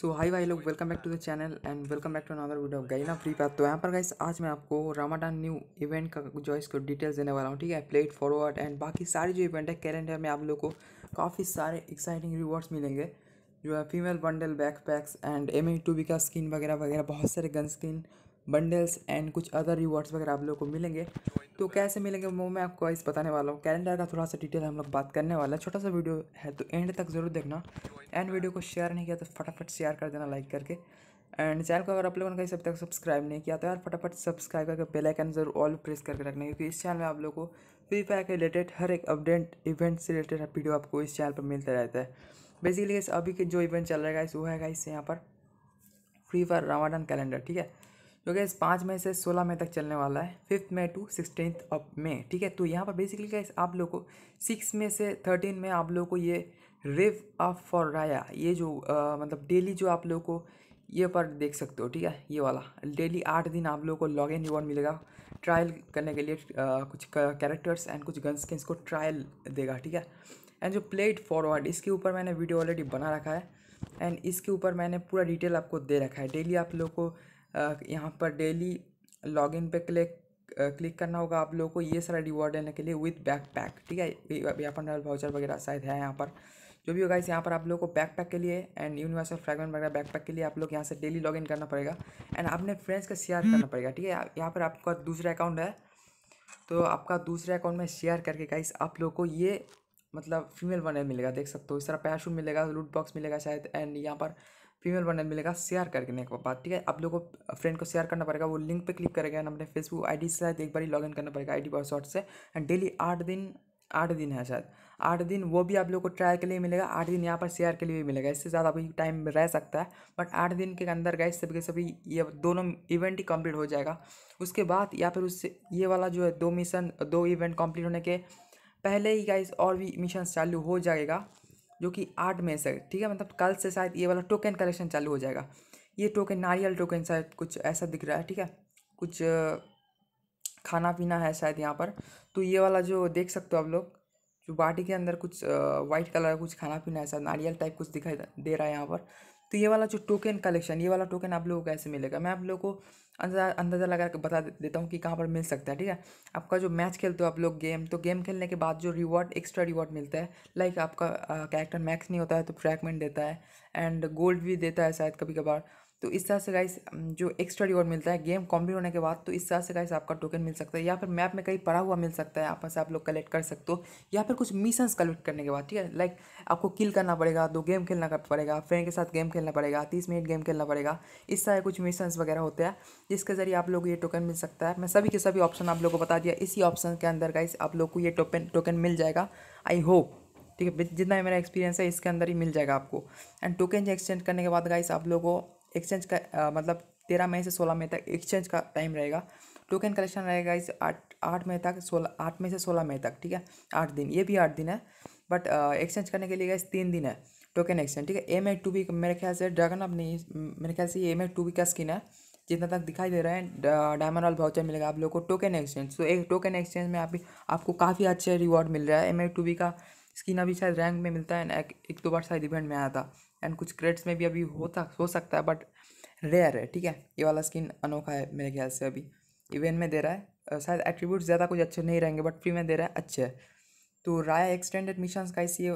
सो hi वाई लोग welcome back to the channel and welcome back to another video गई ना फ्री पैर तो यहाँ पर गाइस आज मैं आपको रामाडान न्यू इवेंट का जो है इसको डिटेल्स देने वाला हूँ ठीक है प्लेट फॉरवर्ड एंड बाकी सारे जो इवेंट है कैलेंडर में आप लोग को काफ़ी सारे एक्साइटिंग रिवॉर्ड्स मिलेंगे जो है female bundle back packs and M A two B का स्किन वगैरह वगैरह बहुत सारे गन स्किन बंडल्स एंड कुछ अदर रिवॉर्ड्स वगैरह आप लोग को मिलेंगे तो कैसे मिलेंगे वो मैं आपको इस बताने वाला हूँ कैलेंडर का थोड़ा सा डिटेल हम लोग बात करने वाला है छोटा सा वीडियो है तो एंड तक ज़रूर देखना एंड वीडियो को शेयर नहीं किया तो फटाफट शेयर कर देना लाइक करके एंड चैनल को अगर आप लोगों ने कहीं सब तक सब्सक्राइब नहीं किया तो यार फटाफट सब्सक्राइब करके बेल आइकन जरूर ऑल प्रेस करके रखना क्योंकि इस चैनल में आप लोगों को फ्री फायर के रिलेटेड हर एक अपडेट इवेंट से रिलेटेड वीडियो आपको इस चैनल पर मिलता रहता है बेसिकली अभी के जो इवेंट चल रहा है वो है इस यहाँ पर फ्री फायर रामाडन कैलेंडर ठीक है जो इस पाँच मई से सोलह मई तक चलने वाला है fifth May to sixteen of May ठीक है तो यहाँ पर बेसिकली क्या आप लोग को सिक्स में से थर्टीन में आप लोग को ये रेव ऑफ फॉर राया ये जो आ, मतलब डेली जो आप लोग को ये पर देख सकते हो ठीक है ये वाला डेली आठ दिन आप लोग को लॉग इन रिवॉर्ड मिलेगा ट्रायल करने के लिए आ, कुछ कैरेक्टर्स एंड कुछ गन स्किन्स को ट्रायल देगा ठीक है एंड जो प्लेट फॉरवर्ड इसके ऊपर मैंने वीडियो ऑलरेडी बना रखा है एंड इसके ऊपर मैंने पूरा डिटेल आपको दे रखा है डेली आप लोग को यहाँ पर डेली लॉगिन पे क्लिक क्लिक करना होगा आप लोगों को ये सारा रिवॉर्ड लेने के लिए विथ बैक पैक ठीक है व्यापन डबल वाउचर वगैरह शायद है यहाँ पर जो भी होगा इस यहाँ पर आप लोगों को बैक पैक के लिए एंड यूनिवर्सल फ्रेगमेंट वगैरह बैक पैक के लिए आप लोग यहाँ से डेली लॉगिन करना पड़ेगा एंड अपने फ्रेंड्स का शेयर करना हम्म। पड़ेगा ठीक है यहाँ पर आपका दूसरा अकाउंट है तो आपका दूसरे अकाउंट में शेयर करके गाइस आप लोग को ये मतलब फीमेल वनर मिलेगा देख सकते हो इस तरह पैशूट मिलेगा लूट बॉक्स मिलेगा शायद एंड यहाँ पर फीमेल बंडल मिलेगा शेयर करने के बाद ठीक है आप लोगों को फ्रेंड को शेयर करना पड़ेगा वो लिंक पे क्लिक करेगा अपने फेसबुक आईडी से शायद एक बार लॉगिन करना पड़ेगा आईडी पासवर्ड से एंड डेली आठ दिन आठ दिन है शायद आठ दिन वो भी आप लोग को ट्रायल के लिए मिलेगा आठ दिन यहाँ पर शेयर के लिए भी मिलेगा इससे ज़्यादा भी टाइम रह सकता है बट आठ दिन के अंदर गए सभी के सभी ये दोनों इवेंट ही कंप्लीट हो जाएगा उसके बाद या फिर उससे ये वाला जो है दो मिशन दो इवेंट कंप्लीट होने के पहले ही गाइस और भी मिशन चालू हो जाएगा जो कि आठ में से ठीक है मतलब कल से शायद ये वाला टोकन कलेक्शन चालू हो जाएगा ये टोकन नारियल टोकन शायद कुछ ऐसा दिख रहा है ठीक है कुछ खाना पीना है शायद यहाँ पर तो ये वाला जो देख सकते हो आप लोग जो बाटी के अंदर कुछ वाइट कलर का कुछ खाना पीना है शायद नारियल टाइप कुछ दिखाई दे रहा है यहाँ पर तो ये वाला जो टोकन कलेक्शन ये वाला टोकन आप लोगों को कैसे मिलेगा मैं आप लोगों को अंदाजा अंदाज़ा लगा के बता देता हूँ कि कहाँ पर मिल सकता है ठीक है आपका जो मैच खेलते हो आप लोग गेम तो गेम खेलने के बाद जो रिवॉर्ड एक्स्ट्रा रिवॉर्ड मिलता है लाइक आपका कैरेक्टर मैक्स नहीं होता है तो फ्रैगमेंट देता है एंड गोल्ड भी देता है शायद कभी कभार तो इस तरह से गाइस जो एक्स्ट्रा रिवॉर्ड मिलता है गेम कॉम्प्लीट होने के बाद तो इस तरह से गाइस आपका टोकन मिल सकता है या फिर मैप में कहीं पड़ा हुआ मिल सकता है यहाँ से आप लोग कलेक्ट कर सकते हो या फिर कुछ मिशंस कलेक्ट करने के बाद ठीक है लाइक आपको किल करना पड़ेगा दो गेम खेलना पड़ेगा फ्रेंड के साथ गेम खेलना पड़ेगा तीस मिनट गेम खेलना पड़ेगा इस तरह कुछ मिशन वगैरह होते हैं जिसके ज़रिए आप लोग को ये टोकन मिल सकता है मैं सभी के सभी ऑप्शन आप लोग को बता दिया इसी ऑप्शन के अंदर गाइस आप लोग को ये टोकन टोकन मिल जाएगा आई होप ठीक है जितना मेरा एक्सपीरियंस है इसके अंदर ही मिल जाएगा आपको एंड टोकन एक्सचेंज करने के बाद गाइस आप लोगों को एक्सचेंज का आ, मतलब तेरह मई से सोलह मई तक एक्सचेंज का टाइम रहेगा टोकन कलेक्शन रहेगा इस आठ आठ मई तक सोलह आठ मई से सोलह मई तक ठीक है आठ दिन ये भी आठ दिन है बट एक्सचेंज करने के लिए गैस तीन दिन है टोकन एक्सचेंज ठीक है एम आई टू बी मेरे ख्याल से ड्रैगन अब नहीं मेरे ख्याल से ये एम आई टू बी का स्किन है जितना तक दिखाई दे रहा है डायमंड वाल भाउचर मिलेगा आप लोग को टोकन एक्सचेंज तो एक टोकन एक्सचेंज में आप आपको काफ़ी अच्छे रिवॉर्ड मिल रहा है एम आई टू बी का स्किन अभी शायद रैंक में मिलता है एक दो बार शायद इवेंट में आया था एंड कुछ क्रेड्स में भी अभी होता हो सकता है बट रेयर है ठीक है ये वाला स्किन अनोखा है मेरे ख्याल से अभी इवेंट में दे रहा है शायद एट्रीब्यूट ज़्यादा कुछ अच्छे नहीं रहेंगे बट फ्री में दे रहा है अच्छे है तो राय एक्सटेंडेड मिशन का इसी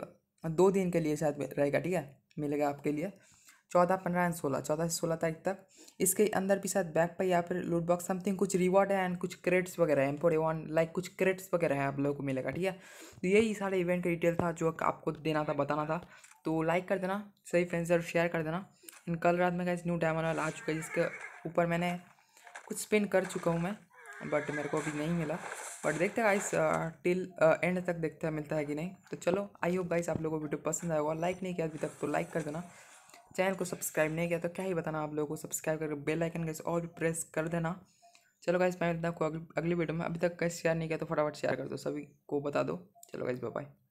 दो दिन के लिए शायद रहेगा ठीक है मिलेगा आपके लिए चौदह पंद्रह एंड सोलह चौदह से सोलह तारीख तक इसके अंदर भी शायद बैक पे या फिर लूट बॉक्स समथिंग कुछ रिवॉर्ड है एंड कुछ क्रेड्स वगैरह है फोर वन लाइक कुछ क्रेड्स वगैरह है आप लोगों को मिलेगा ठीक है तो यही सारे इवेंट का डिटेल था जो आपको देना था बताना था तो लाइक कर देना सही फ्रेंड्स और शेयर कर देना एंड कल रात में गैस न्यू डायमंड वाला आ चुका है जिसके ऊपर मैंने कुछ स्पिन कर चुका हूँ मैं बट मेरे को अभी नहीं मिला बट देखते हैं गाइस टिल एंड तक देखते हैं मिलता है कि नहीं तो चलो आई होप गाइस आप लोगों को वीडियो पसंद आएगा लाइक नहीं किया अभी तक तो लाइक कर देना चैनल को सब्सक्राइब नहीं किया तो क्या ही बताना आप लोगों को सब्सक्राइब करके बेल आइकन गैस और भी प्रेस कर देना चलो गाइस मैं मिलता हूँ अगली वीडियो में अभी तक गैस शेयर नहीं किया तो फटाफट शेयर कर दो सभी को बता दो चलो गाइस बाय